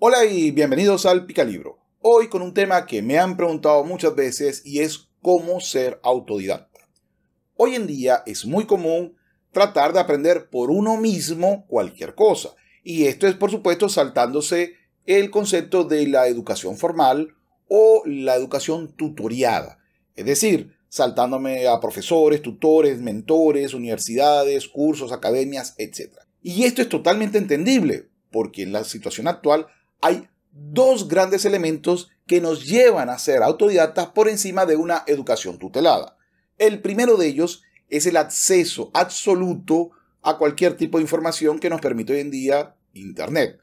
Hola y bienvenidos al Picalibro. Hoy con un tema que me han preguntado muchas veces y es cómo ser autodidacta. Hoy en día es muy común tratar de aprender por uno mismo cualquier cosa. Y esto es por supuesto saltándose el concepto de la educación formal o la educación tutoriada. Es decir, saltándome a profesores, tutores, mentores, universidades, cursos, academias, etc. Y esto es totalmente entendible, porque en la situación actual hay dos grandes elementos que nos llevan a ser autodidactas por encima de una educación tutelada. El primero de ellos es el acceso absoluto a cualquier tipo de información que nos permite hoy en día Internet.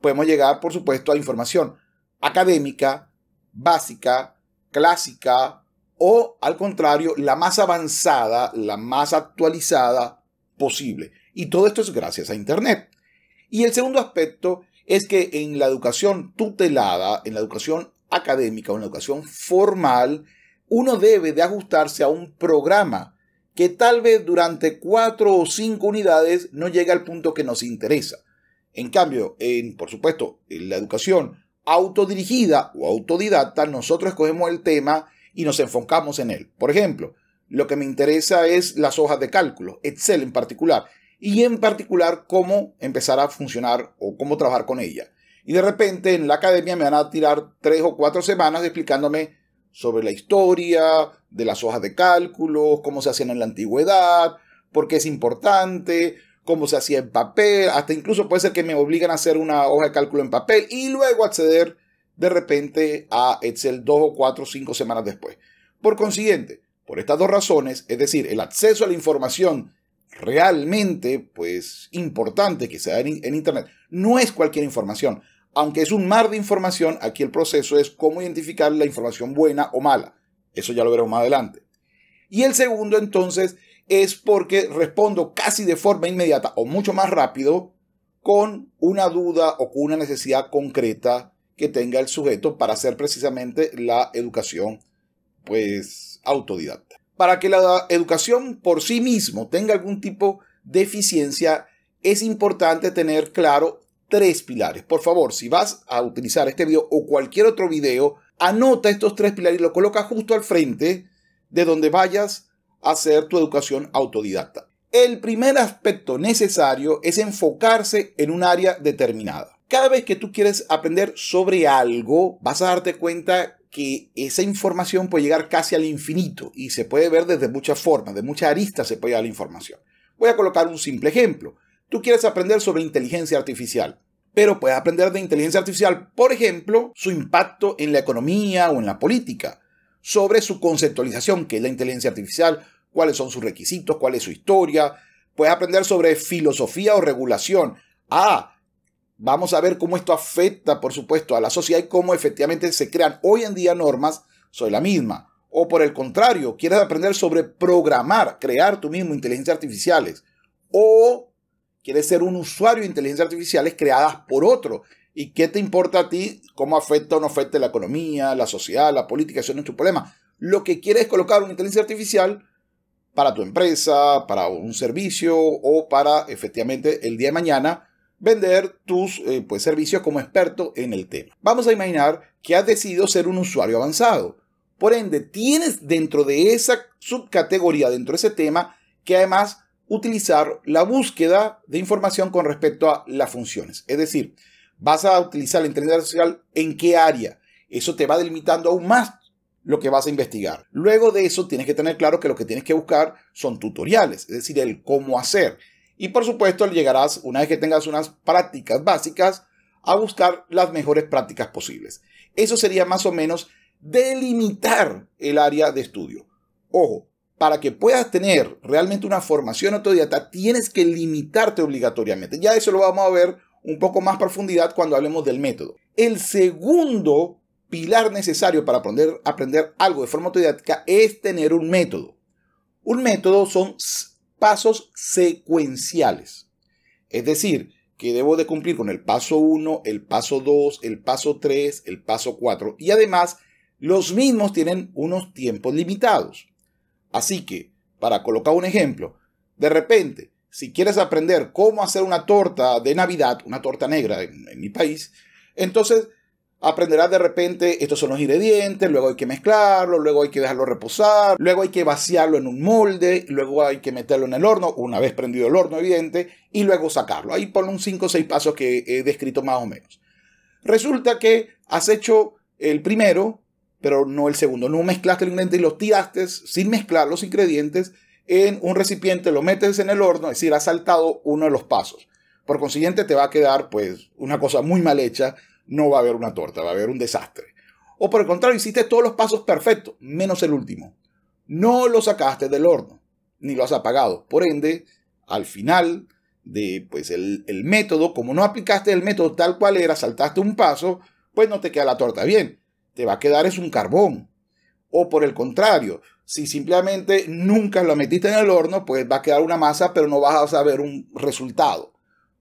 Podemos llegar, por supuesto, a información académica, básica, clásica o, al contrario, la más avanzada, la más actualizada posible. Y todo esto es gracias a Internet. Y el segundo aspecto es que en la educación tutelada, en la educación académica o en la educación formal, uno debe de ajustarse a un programa que tal vez durante cuatro o cinco unidades no llega al punto que nos interesa. En cambio, en, por supuesto, en la educación autodirigida o autodidacta, nosotros escogemos el tema y nos enfocamos en él. Por ejemplo, lo que me interesa es las hojas de cálculo, Excel en particular y en particular cómo empezar a funcionar o cómo trabajar con ella. Y de repente en la academia me van a tirar tres o cuatro semanas explicándome sobre la historia, de las hojas de cálculo, cómo se hacían en la antigüedad, por qué es importante, cómo se hacía en papel, hasta incluso puede ser que me obligan a hacer una hoja de cálculo en papel y luego acceder de repente a Excel dos o cuatro o cinco semanas después. Por consiguiente, por estas dos razones, es decir, el acceso a la información realmente pues importante que sea en, Internet no es cualquier información. Aunque es un mar de información, aquí el proceso es cómo identificar la información buena o mala. Eso ya lo veremos más adelante. Y el segundo entonces es porque respondo casi de forma inmediata o mucho más rápido con una duda o con una necesidad concreta que tenga el sujeto para hacer precisamente la educación pues autodidacta. Para que la educación por sí mismo tenga algún tipo de eficiencia, es importante tener claro tres pilares. Por favor, si vas a utilizar este video o cualquier otro video, anota estos tres pilares y lo coloca justo al frente de donde vayas a hacer tu educación autodidacta. El primer aspecto necesario es enfocarse en un área determinada. Cada vez que tú quieres aprender sobre algo, vas a darte cuenta que esa información puede llegar casi al infinito y se puede ver desde muchas formas, de muchas aristas se puede ver la información. Voy a colocar un simple ejemplo. Tú quieres aprender sobre inteligencia artificial, pero puedes aprender de inteligencia artificial, por ejemplo, su impacto en la economía o en la política, sobre su conceptualización, que es la inteligencia artificial, cuáles son sus requisitos, cuál es su historia. Puedes aprender sobre filosofía o regulación. Ah, Vamos a ver cómo esto afecta, por supuesto, a la sociedad y cómo efectivamente se crean hoy en día normas sobre la misma. O por el contrario, quieres aprender sobre programar, crear tú mismo inteligencias artificiales. O quieres ser un usuario de inteligencias artificiales creadas por otro. ¿Y qué te importa a ti cómo afecta o no afecta la economía, la sociedad, la política? Eso no es tu problema. Lo que quieres es colocar una inteligencia artificial para tu empresa, para un servicio o para efectivamente el día de mañana vender tus eh, pues, servicios como experto en el tema. Vamos a imaginar que has decidido ser un usuario avanzado. Por ende, tienes dentro de esa subcategoría, dentro de ese tema, que además utilizar la búsqueda de información con respecto a las funciones. Es decir, vas a utilizar la inteligencia social en qué área. Eso te va delimitando aún más lo que vas a investigar. Luego de eso tienes que tener claro que lo que tienes que buscar son tutoriales, es decir, el cómo hacer. Y por supuesto llegarás, una vez que tengas unas prácticas básicas, a buscar las mejores prácticas posibles. Eso sería más o menos delimitar el área de estudio. Ojo, para que puedas tener realmente una formación autodidacta, tienes que limitarte obligatoriamente. Ya eso lo vamos a ver un poco más profundidad cuando hablemos del método. El segundo pilar necesario para aprender, aprender algo de forma autodidacta es tener un método. Un método son pasos secuenciales. Es decir, que debo de cumplir con el paso 1, el paso 2, el paso 3, el paso 4 y además los mismos tienen unos tiempos limitados. Así que, para colocar un ejemplo, de repente, si quieres aprender cómo hacer una torta de Navidad, una torta negra en, en mi país, entonces aprenderás de repente, estos son los ingredientes, luego hay que mezclarlo, luego hay que dejarlo reposar, luego hay que vaciarlo en un molde, luego hay que meterlo en el horno, una vez prendido el horno evidente, y luego sacarlo. Ahí por un 5 o 6 pasos que he descrito más o menos. Resulta que has hecho el primero, pero no el segundo. No mezclaste el ingrediente y los tiraste sin mezclar los ingredientes en un recipiente, lo metes en el horno, es decir, has saltado uno de los pasos. Por consiguiente te va a quedar pues una cosa muy mal hecha no va a haber una torta, va a haber un desastre. O por el contrario, hiciste todos los pasos perfectos, menos el último. No lo sacaste del horno, ni lo has apagado. Por ende, al final de pues, el, método, como no aplicaste el método tal cual era, saltaste un paso, pues no te queda la torta bien. Te va a quedar es un carbón. O por el contrario, si simplemente nunca lo metiste en el horno, pues va a quedar una masa, pero no vas a saber un resultado.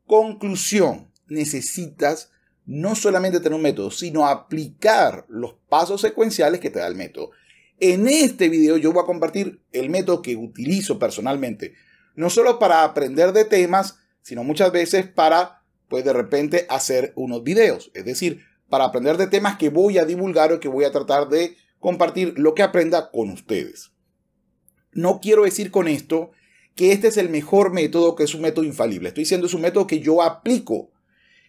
Conclusión, necesitas no solamente tener un método, sino aplicar los pasos secuenciales que te da el método. En este video yo voy a compartir el método que utilizo personalmente, no solo para aprender de temas, sino muchas veces para, pues de repente, hacer unos videos. Es decir, para aprender de temas que voy a divulgar o que voy a tratar de compartir lo que aprenda con ustedes. No quiero decir con esto que este es el mejor método, que es un método infalible. Estoy diciendo es un método que yo aplico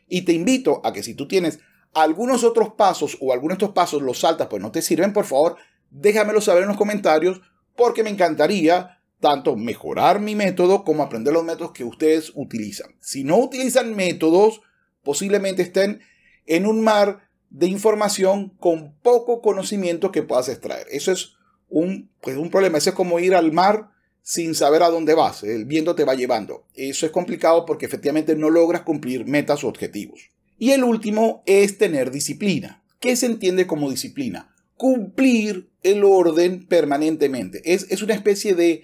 y te invito a que si tú tienes algunos otros pasos o algunos de estos pasos los saltas, pues no te sirven, por favor, déjamelo saber en los comentarios porque me encantaría tanto mejorar mi método como aprender los métodos que ustedes utilizan. Si no utilizan métodos, posiblemente estén en un mar de información con poco conocimiento que puedas extraer. Eso es un, pues, un problema. Eso es como ir al mar sin saber a dónde vas. El viento te va llevando. Eso es complicado porque efectivamente no logras cumplir metas o objetivos. Y el último es tener disciplina. ¿Qué se entiende como disciplina? Cumplir el orden permanentemente. Es, una especie de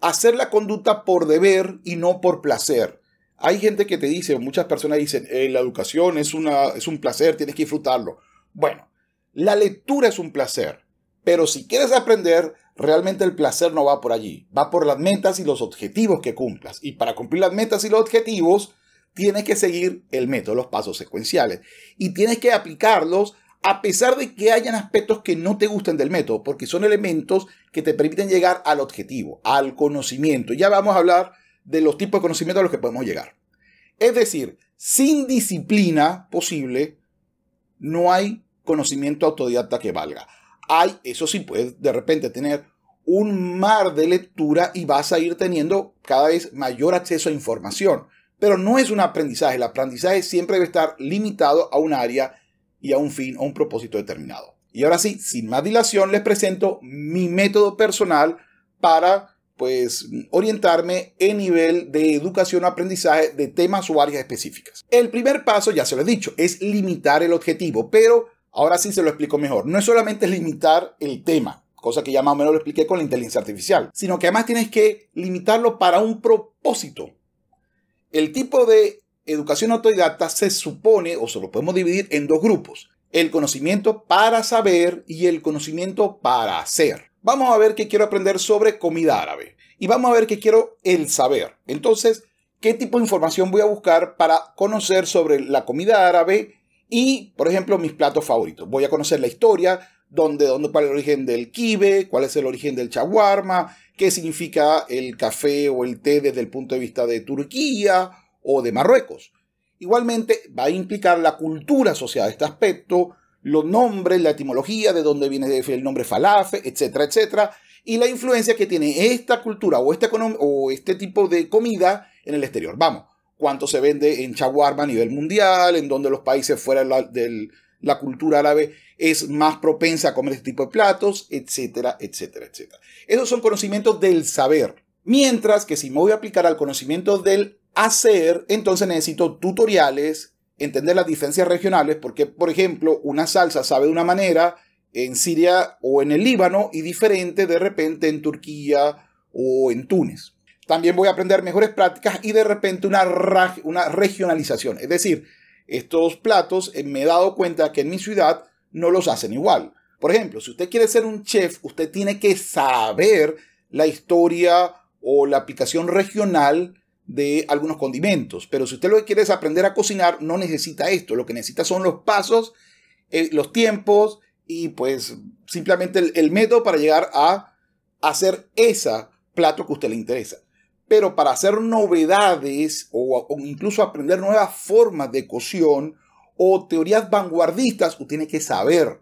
hacer la conducta por deber y no por placer. Hay gente que te dice, muchas personas dicen, eh, la educación es, una, es un placer, tienes que disfrutarlo. Bueno, la lectura es un placer. Pero si quieres aprender, realmente el placer no va por allí, va por las metas y los objetivos que cumplas. Y para cumplir las metas y los objetivos, tienes que seguir el método, los pasos secuenciales. Y tienes que aplicarlos a pesar de que hayan aspectos que no te gusten del método, porque son elementos que te permiten llegar al objetivo, al conocimiento. Ya vamos a hablar de los tipos de conocimiento a los que podemos llegar. Es decir, sin disciplina posible, no hay conocimiento autodidacta que valga hay, eso sí, puedes de repente tener un mar de lectura y vas a ir teniendo cada vez mayor acceso a información. Pero no es un aprendizaje, el aprendizaje siempre debe estar limitado a un área y a un fin o un propósito determinado. Y ahora sí, sin más dilación, les presento mi método personal para pues orientarme en nivel de educación o aprendizaje de temas o áreas específicas. El primer paso, ya se lo he dicho, es limitar el objetivo, pero Ahora sí se lo explico mejor. No es solamente limitar el tema, cosa que ya más o menos lo expliqué con la inteligencia artificial, sino que además tienes que limitarlo para un propósito. El tipo de educación autodidacta se supone, o se lo podemos dividir en dos grupos, el conocimiento para saber y el conocimiento para hacer. Vamos a ver qué quiero aprender sobre comida árabe y vamos a ver qué quiero el saber. Entonces, ¿qué tipo de información voy a buscar para conocer sobre la comida árabe y, por ejemplo, mis platos favoritos. Voy a conocer la historia, dónde, dónde el origen del kibe, cuál es el origen del chaguarma, qué significa el café o el té desde el punto de vista de Turquía o de Marruecos. Igualmente, va a implicar la cultura asociada a este aspecto, los nombres, la etimología, de dónde viene el nombre falafel, etcétera, etcétera, y la influencia que tiene esta cultura o este, este tipo de comida en el exterior. Vamos, cuánto se vende en chaguarma a nivel mundial, en donde los países fuera de la, de la cultura árabe es más propensa a comer este tipo de platos, etcétera, etcétera, etcétera. Esos son conocimientos del saber. Mientras que si me voy a aplicar al conocimiento del hacer, entonces necesito tutoriales, entender las diferencias regionales, porque, por ejemplo, una salsa sabe de una manera en Siria o en el Líbano y diferente de repente en Turquía o en Túnez. También voy a aprender mejores prácticas y de repente una, una regionalización. Es decir, estos platos eh, me he dado cuenta que en mi ciudad no los hacen igual. Por ejemplo, si usted quiere ser un chef, usted tiene que saber la historia o la aplicación regional de algunos condimentos. Pero si usted lo que quiere es aprender a cocinar, no necesita esto. Lo que necesita son los pasos, eh, los tiempos y pues simplemente el, el método para llegar a hacer ese plato que a usted le interesa. Pero para hacer novedades o, incluso aprender nuevas formas de cocción o teorías vanguardistas, tú tienes que saber,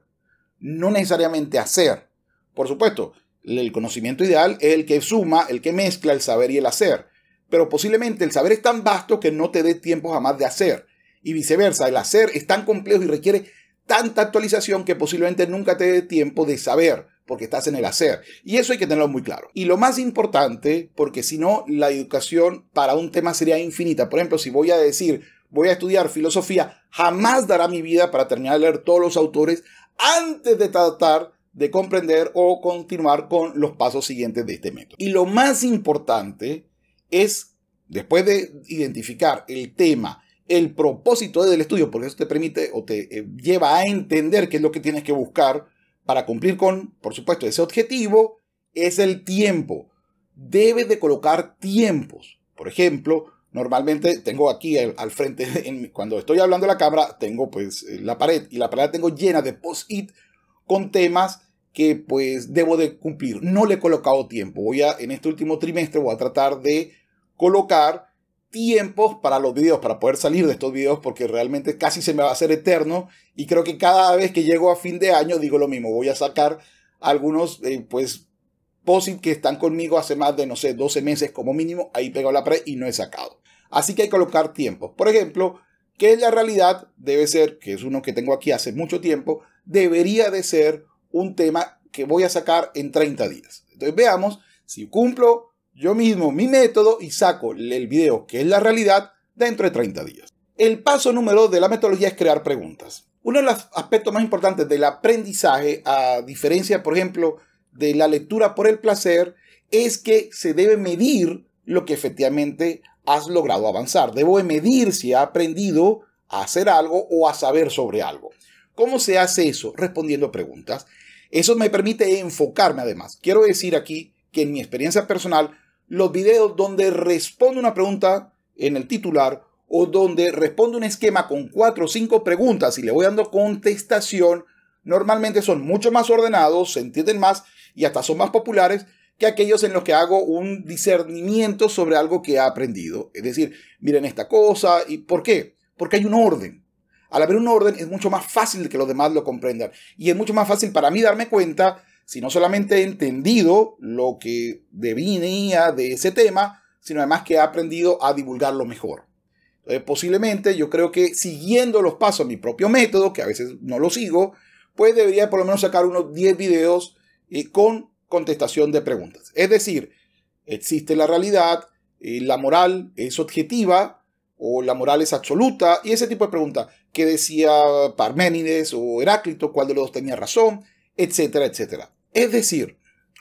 no necesariamente hacer. Por supuesto, el conocimiento ideal es el que suma, el que mezcla el saber y el hacer. Pero posiblemente el saber es tan vasto que no te dé tiempo jamás de hacer. Y viceversa, el hacer es tan complejo y requiere tanta actualización que posiblemente nunca te dé tiempo de saber porque estás en el hacer. Y eso hay que tenerlo muy claro. Y lo más importante, porque si no, la educación para un tema sería infinita. Por ejemplo, si voy a decir, voy a estudiar filosofía, jamás dará mi vida para terminar de leer todos los autores antes de tratar de comprender o continuar con los pasos siguientes de este método. Y lo más importante es, después de identificar el tema, el propósito del estudio, porque eso te permite o te eh, lleva a entender qué es lo que tienes que buscar, para cumplir con, por supuesto, ese objetivo es el tiempo. Debes de colocar tiempos. Por ejemplo, normalmente tengo aquí al, frente, cuando estoy hablando a la cámara, tengo pues eh, la pared y la pared tengo llena de post-it con temas que pues debo de cumplir. No le he colocado tiempo. Voy a, en este último trimestre, voy a tratar de colocar tiempos para los videos, para poder salir de estos videos, porque realmente casi se me va a hacer eterno. Y creo que cada vez que llego a fin de año digo lo mismo, voy a sacar algunos, eh, pues, posts que están conmigo hace más de, no sé, 12 meses como mínimo, ahí pegado la pre y no he sacado. Así que hay que colocar tiempos. Por ejemplo, que es la realidad? Debe ser, que es uno que tengo aquí hace mucho tiempo, debería de ser un tema que voy a sacar en 30 días. Entonces veamos si cumplo yo mismo mi método y saco el video que es la realidad dentro de 30 días. El paso número dos de la metodología es crear preguntas. Uno de los aspectos más importantes del aprendizaje, a diferencia, por ejemplo, de la lectura por el placer, es que se debe medir lo que efectivamente has logrado avanzar. Debo medir si he aprendido a hacer algo o a saber sobre algo. ¿Cómo se hace eso? Respondiendo preguntas. Eso me permite enfocarme además. Quiero decir aquí que en mi experiencia personal los videos donde responde una pregunta en el titular o donde responde un esquema con cuatro o cinco preguntas y le voy dando contestación, normalmente son mucho más ordenados, se entienden más y hasta son más populares que aquellos en los que hago un discernimiento sobre algo que he aprendido. Es decir, miren esta cosa y ¿por qué? Porque hay un orden. Al haber un orden es mucho más fácil que los demás lo comprendan y es mucho más fácil para mí darme cuenta si no solamente he entendido lo que devinía de ese tema, sino además que he aprendido a divulgarlo mejor. Entonces, posiblemente yo creo que siguiendo los pasos de mi propio método, que a veces no lo sigo, pues debería por lo menos sacar unos 10 videos eh, con contestación de preguntas. Es decir, existe la realidad, eh, la moral es objetiva o la moral es absoluta y ese tipo de preguntas. ¿Qué decía Parménides o Heráclito? ¿Cuál de los dos tenía razón? Etcétera, etcétera. Es decir,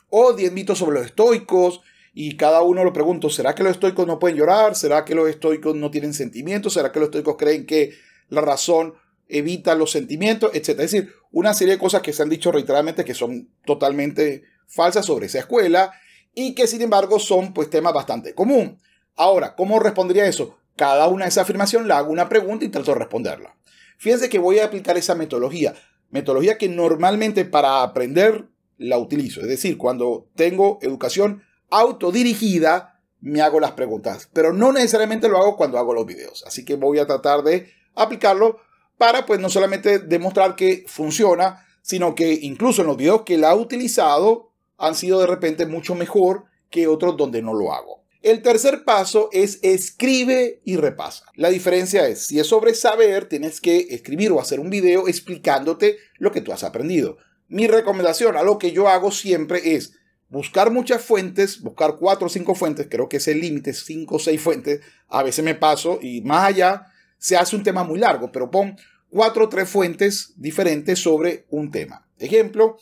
o diez mitos sobre los estoicos, y cada uno lo pregunto, ¿será que los estoicos no pueden llorar? ¿Será que los estoicos no tienen sentimientos? ¿Será que los estoicos creen que la razón evita los sentimientos? Etcétera. Es decir, una serie de cosas que se han dicho reiteradamente que son totalmente falsas sobre esa escuela y que sin embargo son pues temas bastante común. Ahora, ¿cómo respondería eso? Cada una de esas afirmaciones la hago una pregunta y trato de responderla. Fíjense que voy a aplicar esa metodología. Metodología que normalmente para aprender la utilizo. Es decir, cuando tengo educación autodirigida, me hago las preguntas, pero no necesariamente lo hago cuando hago los videos. Así que voy a tratar de aplicarlo para pues no solamente demostrar que funciona, sino que incluso en los videos que la he utilizado han sido de repente mucho mejor que otros donde no lo hago. El tercer paso es escribe y repasa. La diferencia es, si es sobre saber, tienes que escribir o hacer un video explicándote lo que tú has aprendido. Mi recomendación, a lo que yo hago siempre es buscar muchas fuentes, buscar cuatro o cinco fuentes, creo que ese límite es cinco o seis fuentes, a veces me paso y más allá se hace un tema muy largo, pero pon cuatro o tres fuentes diferentes sobre un tema. Ejemplo,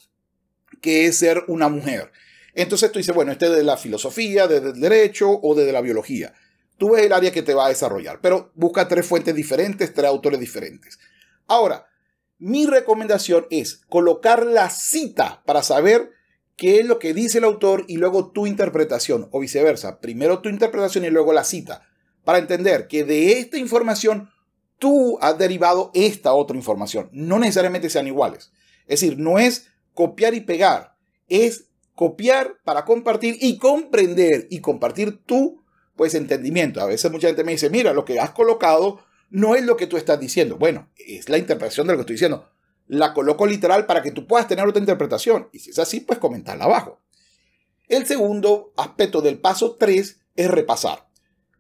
que es ser una mujer. Entonces tú dices, bueno, este es de la filosofía, desde el derecho o desde la biología. Tú ves el área que te va a desarrollar, pero busca tres fuentes diferentes, tres autores diferentes. Ahora, mi recomendación es colocar la cita para saber qué es lo que dice el autor y luego tu interpretación, o viceversa, primero tu interpretación y luego la cita, para entender que de esta información tú has derivado esta otra información. No necesariamente sean iguales. Es decir, no es copiar y pegar, es copiar para compartir y comprender y compartir tu pues entendimiento. A veces mucha gente me dice, mira, lo que has colocado no es lo que tú estás diciendo. Bueno, es la interpretación de lo que estoy diciendo. La coloco literal para que tú puedas tener otra interpretación. Y si es así, pues comentarla abajo. El segundo aspecto del paso 3 es repasar.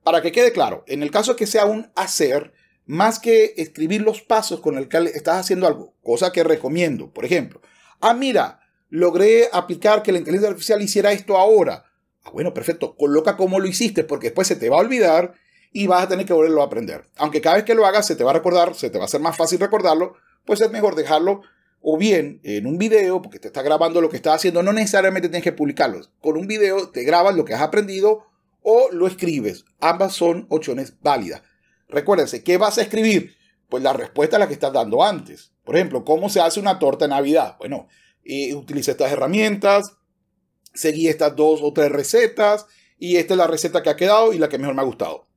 Para que quede claro, en el caso que sea un hacer, más que escribir los pasos con el que estás haciendo algo, cosa que recomiendo, por ejemplo, ah, mira, logré aplicar que la inteligencia artificial hiciera esto ahora. Ah, bueno, perfecto, coloca cómo lo hiciste porque después se te va a olvidar y vas a tener que volverlo a aprender. Aunque cada vez que lo hagas se te va a recordar, se te va a ser más fácil recordarlo, pues es mejor dejarlo o bien en un video, porque te está grabando lo que estás haciendo, no necesariamente tienes que publicarlo. Con un video te grabas lo que has aprendido o lo escribes. Ambas son opciones válidas. Recuérdense, ¿qué vas a escribir? Pues la respuesta a la que estás dando antes. Por ejemplo, ¿cómo se hace una torta de Navidad? Bueno, eh, estas herramientas, seguí estas dos o tres recetas y esta es la receta que ha quedado y la que mejor me ha gustado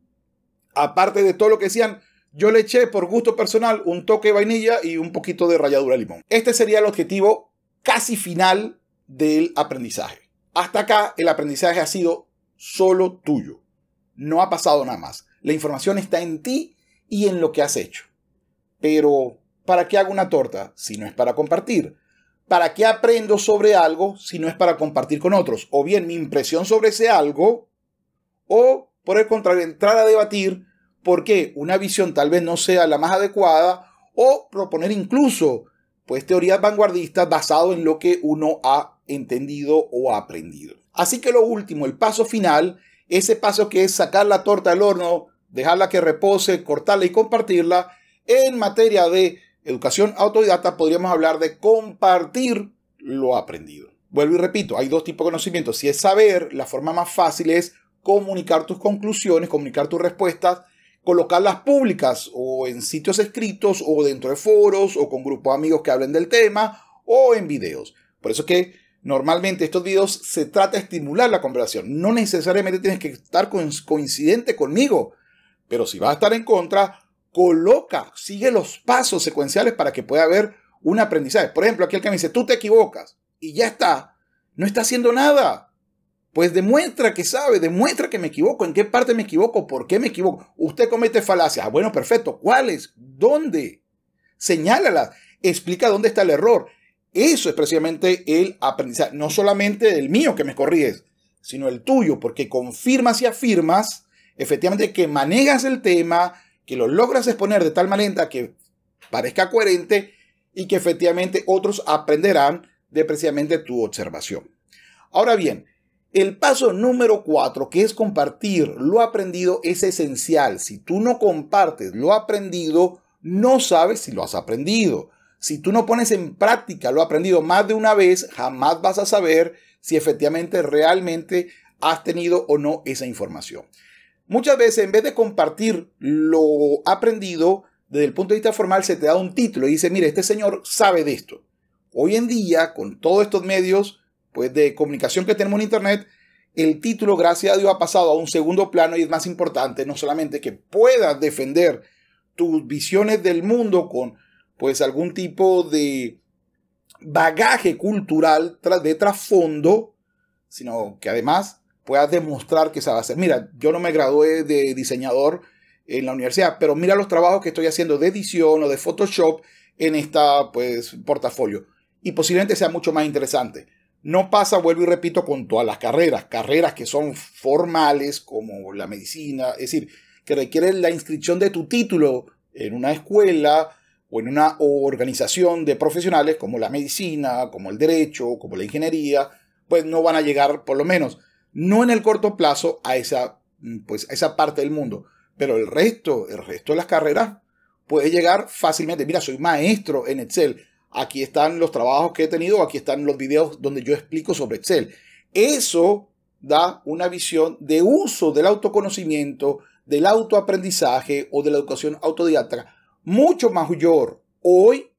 aparte de todo lo que decían, yo le eché por gusto personal un toque de vainilla y un poquito de ralladura de limón. Este sería el objetivo casi final del aprendizaje. Hasta acá el aprendizaje ha sido solo tuyo. No ha pasado nada más. La información está en ti y en lo que has hecho. Pero, ¿para qué hago una torta si no es para compartir? ¿Para qué aprendo sobre algo si no es para compartir con otros? O bien mi impresión sobre ese algo, o por el contrario, entrar a debatir por qué una visión tal vez no sea la más adecuada o proponer incluso pues teorías vanguardistas basado en lo que uno ha entendido o aprendido. Así que lo último, el paso final, ese paso que es sacar la torta del horno, dejarla que repose, cortarla y compartirla, en materia de educación autodidacta podríamos hablar de compartir lo aprendido. Vuelvo y repito, hay dos tipos de conocimiento. Si es saber, la forma más fácil es comunicar tus conclusiones, comunicar tus respuestas, colocarlas públicas o en sitios escritos o dentro de foros o con grupos de amigos que hablen del tema o en videos. Por eso es que normalmente estos videos se trata de estimular la conversación. No necesariamente tienes que estar coincidente conmigo, pero si vas a estar en contra, coloca, sigue los pasos secuenciales para que pueda haber un aprendizaje. Por ejemplo, aquel que me dice, tú te equivocas y ya está, no está haciendo nada pues demuestra que sabe, demuestra que me equivoco, en qué parte me equivoco, por qué me equivoco. Usted comete falacias. Ah, bueno, perfecto. ¿Cuáles? ¿Dónde? Señálala. Explica dónde está el error. Eso es precisamente el aprendizaje, no solamente el mío que me corriges, sino el tuyo, porque confirmas y afirmas efectivamente que manejas el tema, que lo logras exponer de tal manera que parezca coherente y que efectivamente otros aprenderán de precisamente tu observación. Ahora bien, el paso número cuatro, que es compartir lo aprendido, es esencial. Si tú no compartes lo aprendido, no sabes si lo has aprendido. Si tú no pones en práctica lo aprendido más de una vez, jamás vas a saber si efectivamente realmente has tenido o no esa información. Muchas veces, en vez de compartir lo aprendido, desde el punto de vista formal se te da un título y dice, mire, este señor sabe de esto. Hoy en día, con todos estos medios, pues, de comunicación que tenemos en Internet, el título, gracias a Dios, ha pasado a un segundo plano y es más importante no solamente que puedas defender tus visiones del mundo con pues algún tipo de bagaje cultural de trasfondo, sino que además puedas demostrar que sabes hacer. Mira, yo no me gradué de diseñador en la universidad, pero mira los trabajos que estoy haciendo de edición o de Photoshop en esta pues portafolio y posiblemente sea mucho más interesante. No pasa, vuelvo y repito, con todas las carreras, carreras que son formales como la medicina, es decir, que requieren la inscripción de tu título en una escuela o en una organización de profesionales como la medicina, como el derecho, como la ingeniería, pues no van a llegar, por lo menos, no en el corto plazo, a esa, mm, pues, esa parte del mundo. Pero el resto, el resto de las carreras puede llegar fácilmente. Mira, soy maestro en Excel aquí están los trabajos que he tenido, aquí están los videos donde yo explico sobre Excel. Eso da una visión de uso del autoconocimiento, del autoaprendizaje o de la educación autodidacta mucho mayor hoy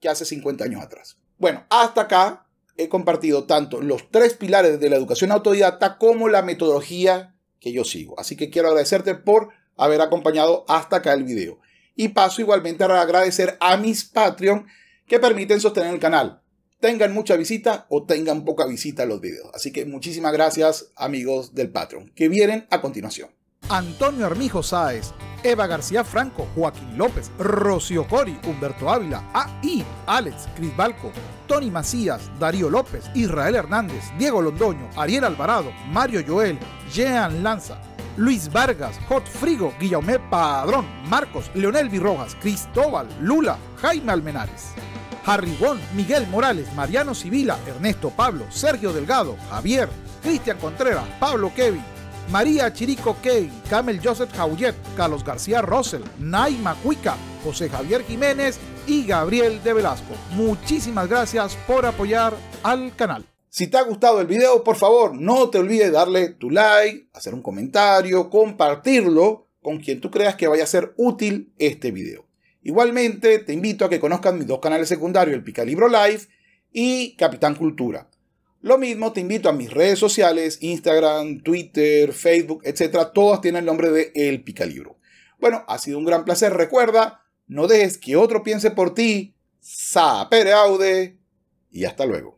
que hace 50 años atrás. Bueno, hasta acá he compartido tanto los tres pilares de la educación autodidacta como la metodología que yo sigo. Así que quiero agradecerte por haber acompañado hasta acá el video. Y paso igualmente a agradecer a mis Patreon que permiten sostener el canal, tengan mucha visita o tengan poca visita a los videos. Así que muchísimas gracias amigos del Patreon, que vienen a continuación. Antonio Armijo Sáez, Eva García Franco, Joaquín López, Rocío Cori, Humberto Ávila, A.I., Alex Cris Balco Tony Macías, Darío López, Israel Hernández, Diego Londoño, Ariel Alvarado, Mario Joel, Jean Lanza, Luis Vargas, Hot Frigo, Guillaume Padrón, Marcos, Leonel Virrojas, Cristóbal, Lula, Jaime Almenares. Harry wong Miguel Morales, Mariano Civila, Ernesto Pablo, Sergio Delgado, Javier, Cristian Contreras, Pablo Kevin, María Chirico Key, Camel Joseph Jaullet, Carlos García Rosel, Naima Cuica, José Javier Jiménez y Gabriel de Velasco. Muchísimas gracias por apoyar al canal. Si te ha gustado el video, por favor, no te olvides darle tu like, hacer un comentario, compartirlo con quien tú creas que vaya a ser útil este video. Igualmente, te invito a que conozcas mis dos canales secundarios, el Picalibro Live y Capitán Cultura. Lo mismo, te invito a mis redes sociales, Instagram, Twitter, Facebook, etcétera. Todas tienen el nombre de El Picalibro. Bueno, ha sido un gran placer. Recuerda, no dejes que otro piense por ti. Sapere Aude y hasta luego.